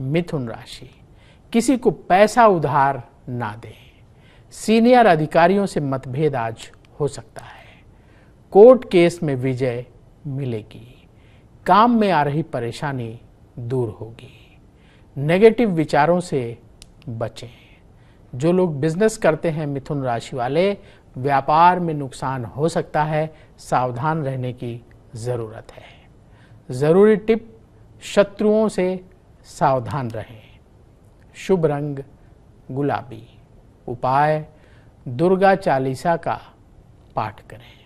मिथुन राशि किसी को पैसा उधार ना दें सीनियर अधिकारियों से मतभेद आज हो सकता है कोर्ट केस में विजय मिलेगी काम में आ रही परेशानी दूर होगी नेगेटिव विचारों से बचें जो लोग बिजनेस करते हैं मिथुन राशि वाले व्यापार में नुकसान हो सकता है सावधान रहने की ज़रूरत है ज़रूरी टिप शत्रुओं से सावधान रहें शुभ रंग गुलाबी उपाय दुर्गा चालीसा का पाठ करें